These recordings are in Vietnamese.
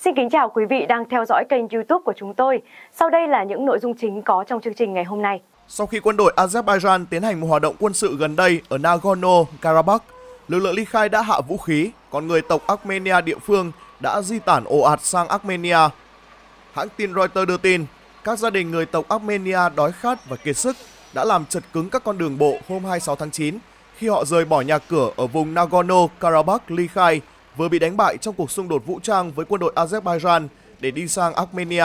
Xin kính chào quý vị đang theo dõi kênh YouTube của chúng tôi. Sau đây là những nội dung chính có trong chương trình ngày hôm nay. Sau khi quân đội Azerbaijan tiến hành một hoạt động quân sự gần đây ở Nagorno-Karabakh, lực lượng ly khai đã hạ vũ khí, còn người tộc Armenia địa phương đã di tản ồ ạt sang Armenia. Hãng tin Reuters đưa tin, các gia đình người tộc Armenia đói khát và kiệt sức đã làm chật cứng các con đường bộ hôm 26 tháng 9 khi họ rời bỏ nhà cửa ở vùng Nagorno-Karabakh ly khai vừa bị đánh bại trong cuộc xung đột vũ trang với quân đội Azerbaijan để đi sang Armenia.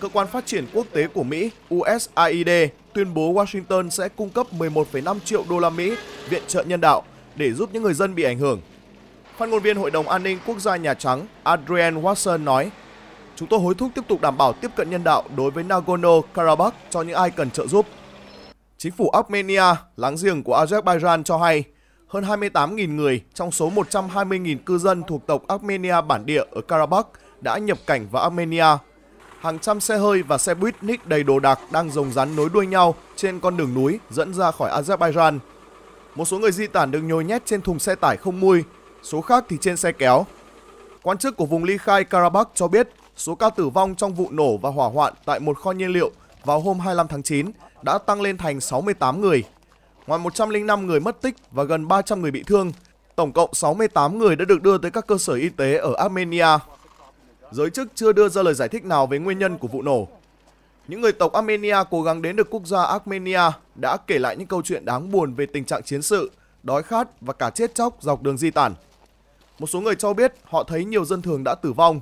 Cơ quan phát triển quốc tế của Mỹ USAID tuyên bố Washington sẽ cung cấp 11,5 triệu đô la Mỹ viện trợ nhân đạo để giúp những người dân bị ảnh hưởng. Phát ngôn viên Hội đồng An ninh Quốc gia Nhà Trắng Adrian Watson nói, Chúng tôi hối thúc tiếp tục đảm bảo tiếp cận nhân đạo đối với Nagorno-Karabakh cho những ai cần trợ giúp. Chính phủ Armenia, láng giềng của Azerbaijan cho hay, hơn 28.000 người trong số 120.000 cư dân thuộc tộc Armenia bản địa ở Karabakh đã nhập cảnh vào Armenia. Hàng trăm xe hơi và xe buýt nít đầy đồ đạc đang rồng rắn nối đuôi nhau trên con đường núi dẫn ra khỏi Azerbaijan. Một số người di tản được nhồi nhét trên thùng xe tải không mui, số khác thì trên xe kéo. Quan chức của vùng ly khai Karabakh cho biết số ca tử vong trong vụ nổ và hỏa hoạn tại một kho nhiên liệu vào hôm 25 tháng 9 đã tăng lên thành 68 người. Ngoài 105 người mất tích và gần 300 người bị thương, tổng cộng 68 người đã được đưa tới các cơ sở y tế ở Armenia. Giới chức chưa đưa ra lời giải thích nào về nguyên nhân của vụ nổ. Những người tộc Armenia cố gắng đến được quốc gia Armenia đã kể lại những câu chuyện đáng buồn về tình trạng chiến sự, đói khát và cả chết chóc dọc đường di tản. Một số người cho biết họ thấy nhiều dân thường đã tử vong.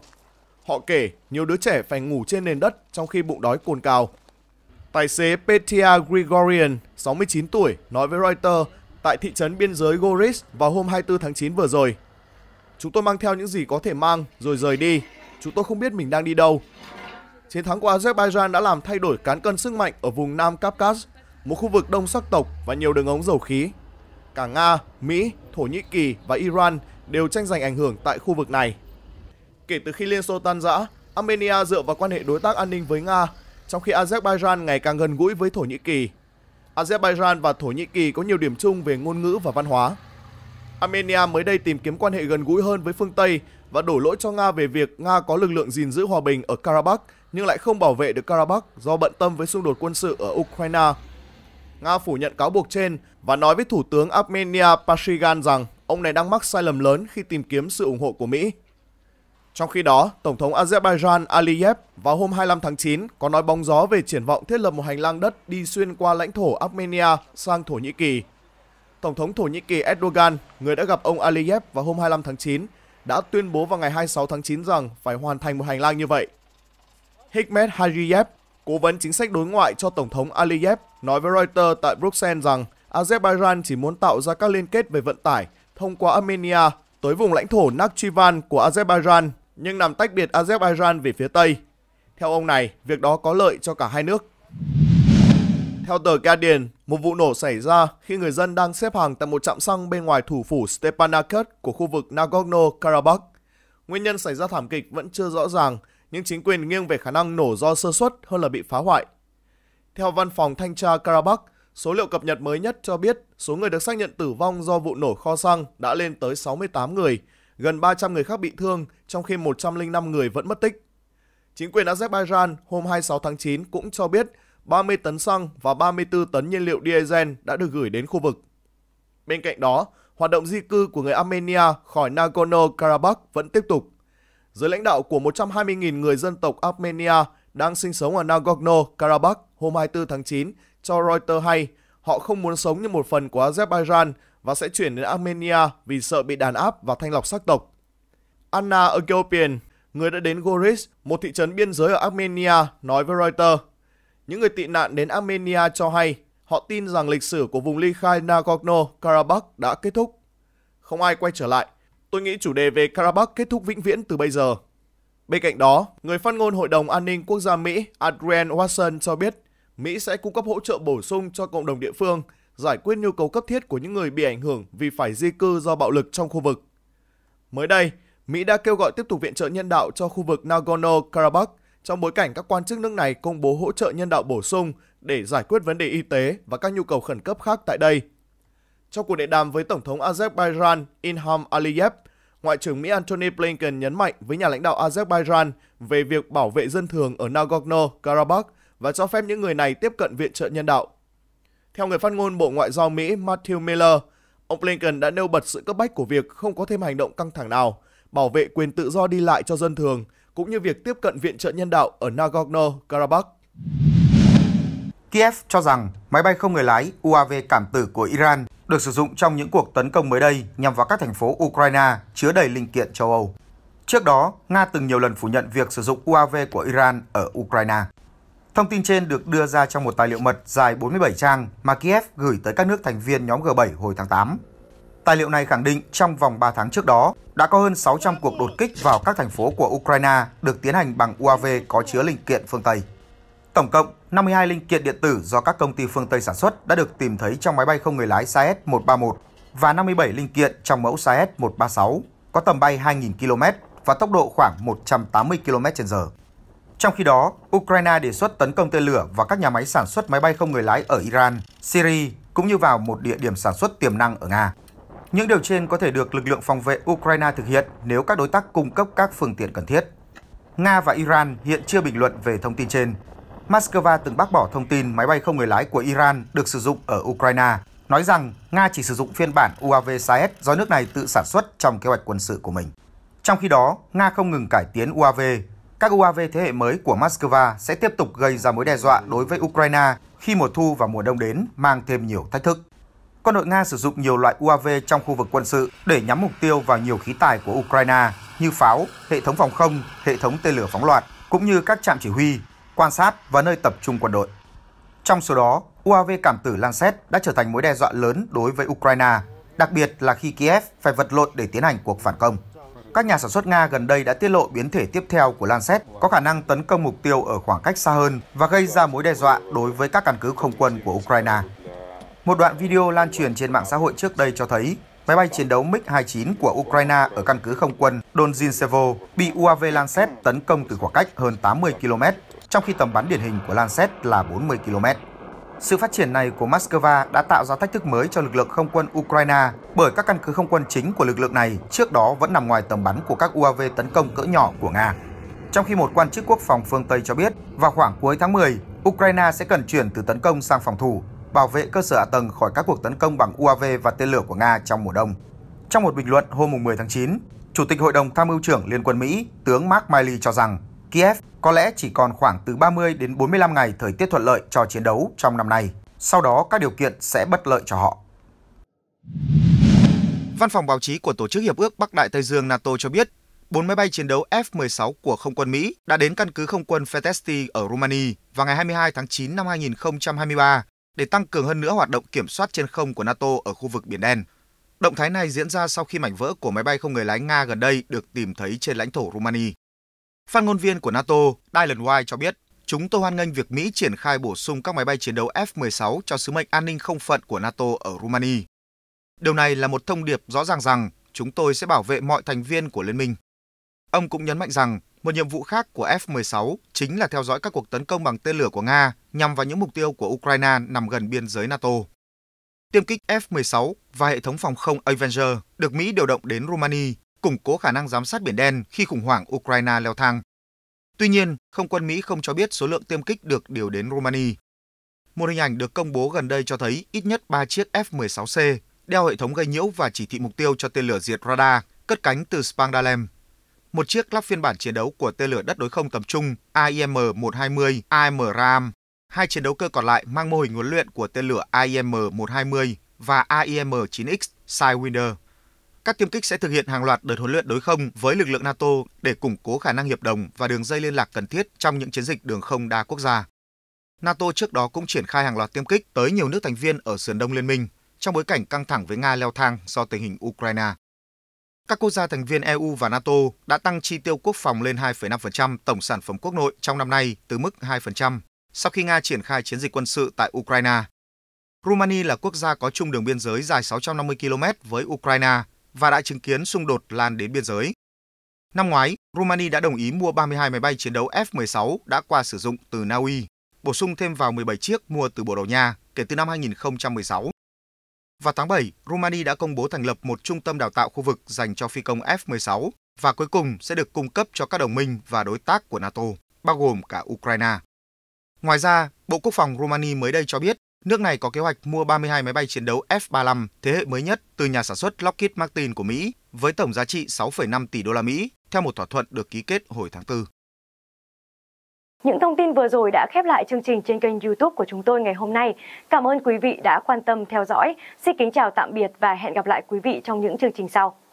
Họ kể nhiều đứa trẻ phải ngủ trên nền đất trong khi bụng đói cồn cào Tài xế Petia Grigorian, 69 tuổi, nói với Reuters tại thị trấn biên giới Goris vào hôm 24 tháng 9 vừa rồi. Chúng tôi mang theo những gì có thể mang rồi rời đi. Chúng tôi không biết mình đang đi đâu. Chiến thắng của Azerbaijan đã làm thay đổi cán cân sức mạnh ở vùng Nam Caucasus, một khu vực đông sắc tộc và nhiều đường ống dầu khí. Cả Nga, Mỹ, Thổ Nhĩ Kỳ và Iran đều tranh giành ảnh hưởng tại khu vực này. Kể từ khi Liên Xô tan rã, Armenia dựa vào quan hệ đối tác an ninh với Nga trong khi Azerbaijan ngày càng gần gũi với Thổ Nhĩ Kỳ. Azerbaijan và Thổ Nhĩ Kỳ có nhiều điểm chung về ngôn ngữ và văn hóa. Armenia mới đây tìm kiếm quan hệ gần gũi hơn với phương Tây và đổ lỗi cho Nga về việc Nga có lực lượng gìn giữ hòa bình ở Karabakh nhưng lại không bảo vệ được Karabakh do bận tâm với xung đột quân sự ở Ukraine. Nga phủ nhận cáo buộc trên và nói với Thủ tướng Armenia Pashinyan rằng ông này đang mắc sai lầm lớn khi tìm kiếm sự ủng hộ của Mỹ. Trong khi đó, Tổng thống Azerbaijan Aliyev vào hôm 25 tháng 9 có nói bóng gió về triển vọng thiết lập một hành lang đất đi xuyên qua lãnh thổ Armenia sang Thổ Nhĩ Kỳ. Tổng thống Thổ Nhĩ Kỳ Erdogan, người đã gặp ông Aliyev vào hôm 25 tháng 9, đã tuyên bố vào ngày 26 tháng 9 rằng phải hoàn thành một hành lang như vậy. Hikmet Hajiyev, cố vấn chính sách đối ngoại cho Tổng thống Aliyev, nói với Reuters tại Bruxelles rằng Azerbaijan chỉ muốn tạo ra các liên kết về vận tải thông qua Armenia tới vùng lãnh thổ Nakhchivan của Azerbaijan nhưng nằm tách biệt Azerbaijan về phía Tây. Theo ông này, việc đó có lợi cho cả hai nước. Theo tờ Guardian, một vụ nổ xảy ra khi người dân đang xếp hàng tại một trạm xăng bên ngoài thủ phủ Stepanakert của khu vực Nagorno-Karabakh. Nguyên nhân xảy ra thảm kịch vẫn chưa rõ ràng, nhưng chính quyền nghiêng về khả năng nổ do sơ suất hơn là bị phá hoại. Theo văn phòng thanh tra Karabakh, số liệu cập nhật mới nhất cho biết số người được xác nhận tử vong do vụ nổ kho xăng đã lên tới 68 người, gần 300 người khác bị thương, trong khi 105 người vẫn mất tích. Chính quyền Azerbaijan hôm 26 tháng 9 cũng cho biết 30 tấn xăng và 34 tấn nhiên liệu diesel đã được gửi đến khu vực. Bên cạnh đó, hoạt động di cư của người Armenia khỏi Nagorno-Karabakh vẫn tiếp tục. Dưới lãnh đạo của 120.000 người dân tộc Armenia đang sinh sống ở Nagorno-Karabakh hôm 24 tháng 9 cho Reuters hay họ không muốn sống như một phần của Azerbaijan và sẽ chuyển đến Armenia vì sợ bị đàn áp và thanh lọc sắc tộc. Anna Ethiopian, người đã đến Goris, một thị trấn biên giới ở Armenia, nói với Reuters. Những người tị nạn đến Armenia cho hay họ tin rằng lịch sử của vùng ly khai Nagorno-Karabakh đã kết thúc. Không ai quay trở lại. Tôi nghĩ chủ đề về Karabakh kết thúc vĩnh viễn từ bây giờ. Bên cạnh đó, người phát ngôn Hội đồng An ninh Quốc gia Mỹ Adrian Watson cho biết Mỹ sẽ cung cấp hỗ trợ bổ sung cho cộng đồng địa phương – giải quyết nhu cầu cấp thiết của những người bị ảnh hưởng vì phải di cư do bạo lực trong khu vực. Mới đây, Mỹ đã kêu gọi tiếp tục viện trợ nhân đạo cho khu vực Nagorno-Karabakh trong bối cảnh các quan chức nước này công bố hỗ trợ nhân đạo bổ sung để giải quyết vấn đề y tế và các nhu cầu khẩn cấp khác tại đây. Trong cuộc điện đàm với Tổng thống Azerbaijan Ilham Aliyev, Ngoại trưởng Mỹ Antony Blinken nhấn mạnh với nhà lãnh đạo Azerbaijan về việc bảo vệ dân thường ở Nagorno-Karabakh và cho phép những người này tiếp cận viện trợ nhân đạo theo người phát ngôn Bộ Ngoại giao Mỹ Matthew Miller, ông Blinken đã nêu bật sự cấp bách của việc không có thêm hành động căng thẳng nào, bảo vệ quyền tự do đi lại cho dân thường, cũng như việc tiếp cận viện trợ nhân đạo ở Nagorno-Karabakh. Kiev cho rằng máy bay không người lái UAV cảm tử của Iran được sử dụng trong những cuộc tấn công mới đây nhằm vào các thành phố Ukraine chứa đầy linh kiện châu Âu. Trước đó, Nga từng nhiều lần phủ nhận việc sử dụng UAV của Iran ở Ukraine. Thông tin trên được đưa ra trong một tài liệu mật dài 47 trang mà Kiev gửi tới các nước thành viên nhóm G7 hồi tháng 8. Tài liệu này khẳng định trong vòng 3 tháng trước đó, đã có hơn 600 cuộc đột kích vào các thành phố của Ukraine được tiến hành bằng UAV có chứa linh kiện phương Tây. Tổng cộng, 52 linh kiện điện tử do các công ty phương Tây sản xuất đã được tìm thấy trong máy bay không người lái Saed 131 và 57 linh kiện trong mẫu Saed 136, có tầm bay 2.000 km và tốc độ khoảng 180 km/h. Trong khi đó, Ukraine đề xuất tấn công tên lửa vào các nhà máy sản xuất máy bay không người lái ở Iran, Syria cũng như vào một địa điểm sản xuất tiềm năng ở Nga. Những điều trên có thể được lực lượng phòng vệ Ukraine thực hiện nếu các đối tác cung cấp các phương tiện cần thiết. Nga và Iran hiện chưa bình luận về thông tin trên. Moscow từng bác bỏ thông tin máy bay không người lái của Iran được sử dụng ở Ukraine, nói rằng Nga chỉ sử dụng phiên bản UAV Saed do nước này tự sản xuất trong kế hoạch quân sự của mình. Trong khi đó, Nga không ngừng cải tiến UAV các UAV thế hệ mới của Moscow sẽ tiếp tục gây ra mối đe dọa đối với Ukraine khi mùa thu và mùa đông đến mang thêm nhiều thách thức. Quân đội Nga sử dụng nhiều loại UAV trong khu vực quân sự để nhắm mục tiêu vào nhiều khí tài của Ukraine như pháo, hệ thống phòng không, hệ thống tên lửa phóng loạt, cũng như các trạm chỉ huy, quan sát và nơi tập trung quân đội. Trong số đó, UAV cảm tử Lancet đã trở thành mối đe dọa lớn đối với Ukraine, đặc biệt là khi Kiev phải vật lộn để tiến hành cuộc phản công các nhà sản xuất Nga gần đây đã tiết lộ biến thể tiếp theo của Lancet có khả năng tấn công mục tiêu ở khoảng cách xa hơn và gây ra mối đe dọa đối với các căn cứ không quân của Ukraine. Một đoạn video lan truyền trên mạng xã hội trước đây cho thấy máy bay chiến đấu MiG-29 của Ukraine ở căn cứ không quân Donzinsevo bị UAV Lancet tấn công từ khoảng cách hơn 80 km, trong khi tầm bắn điển hình của Lancet là 40 km. Sự phát triển này của Moscow đã tạo ra thách thức mới cho lực lượng không quân Ukraine bởi các căn cứ không quân chính của lực lượng này trước đó vẫn nằm ngoài tầm bắn của các UAV tấn công cỡ nhỏ của Nga. Trong khi một quan chức quốc phòng phương Tây cho biết, vào khoảng cuối tháng 10, Ukraine sẽ cần chuyển từ tấn công sang phòng thủ, bảo vệ cơ sở hạ tầng khỏi các cuộc tấn công bằng UAV và tên lửa của Nga trong mùa đông. Trong một bình luận hôm 10 tháng 9, Chủ tịch Hội đồng Tham mưu trưởng Liên quân Mỹ, tướng Mark Miley cho rằng Kiev có lẽ chỉ còn khoảng từ 30 đến 45 ngày thời tiết thuận lợi cho chiến đấu trong năm nay. Sau đó các điều kiện sẽ bất lợi cho họ. Văn phòng báo chí của Tổ chức Hiệp ước Bắc Đại Tây Dương NATO cho biết, 4 máy bay chiến đấu F-16 của không quân Mỹ đã đến căn cứ không quân Fetesti ở Romania vào ngày 22 tháng 9 năm 2023 để tăng cường hơn nữa hoạt động kiểm soát trên không của NATO ở khu vực Biển Đen. Động thái này diễn ra sau khi mảnh vỡ của máy bay không người lái Nga gần đây được tìm thấy trên lãnh thổ Romania. Phát ngôn viên của NATO Dylan White cho biết, chúng tôi hoan nghênh việc Mỹ triển khai bổ sung các máy bay chiến đấu F-16 cho sứ mệnh an ninh không phận của NATO ở Romania. Điều này là một thông điệp rõ ràng rằng chúng tôi sẽ bảo vệ mọi thành viên của liên minh. Ông cũng nhấn mạnh rằng một nhiệm vụ khác của F-16 chính là theo dõi các cuộc tấn công bằng tên lửa của Nga nhằm vào những mục tiêu của Ukraine nằm gần biên giới NATO. Tiêm kích F-16 và hệ thống phòng không Avenger được Mỹ điều động đến Romania củng cố khả năng giám sát Biển Đen khi khủng hoảng Ukraine leo thang. Tuy nhiên, không quân Mỹ không cho biết số lượng tiêm kích được điều đến Romania. Một hình ảnh được công bố gần đây cho thấy ít nhất 3 chiếc F-16C đeo hệ thống gây nhiễu và chỉ thị mục tiêu cho tên lửa diệt radar cất cánh từ spandalem. Một chiếc lắp phiên bản chiến đấu của tên lửa đất đối không tầm trung AIM-120 AIM-RAM. Hai chiến đấu cơ còn lại mang mô hình huấn luyện của tên lửa AIM-120 và im 9 x Sidewinder. Các tiêm kích sẽ thực hiện hàng loạt đợt huấn luyện đối không với lực lượng NATO để củng cố khả năng hiệp đồng và đường dây liên lạc cần thiết trong những chiến dịch đường không đa quốc gia. NATO trước đó cũng triển khai hàng loạt tiêm kích tới nhiều nước thành viên ở sườn đông liên minh trong bối cảnh căng thẳng với Nga leo thang do tình hình Ukraine. Các quốc gia thành viên EU và NATO đã tăng chi tiêu quốc phòng lên 2,5% tổng sản phẩm quốc nội trong năm nay từ mức 2% sau khi Nga triển khai chiến dịch quân sự tại Ukraine. Rumani là quốc gia có chung đường biên giới dài 650 km với Ukraine và đã chứng kiến xung đột lan đến biên giới. Năm ngoái, Romania đã đồng ý mua 32 máy bay chiến đấu F-16 đã qua sử dụng từ Na Uy, bổ sung thêm vào 17 chiếc mua từ Bồ Đào Nha kể từ năm 2016. Vào tháng 7, Romania đã công bố thành lập một trung tâm đào tạo khu vực dành cho phi công F-16 và cuối cùng sẽ được cung cấp cho các đồng minh và đối tác của NATO, bao gồm cả Ukraine. Ngoài ra, Bộ Quốc phòng Romania mới đây cho biết Nước này có kế hoạch mua 32 máy bay chiến đấu F-35 thế hệ mới nhất từ nhà sản xuất Lockheed Martin của Mỹ với tổng giá trị 6,5 tỷ đô la Mỹ theo một thỏa thuận được ký kết hồi tháng 4. Những thông tin vừa rồi đã khép lại chương trình trên kênh YouTube của chúng tôi ngày hôm nay. Cảm ơn quý vị đã quan tâm theo dõi. Xin kính chào tạm biệt và hẹn gặp lại quý vị trong những chương trình sau.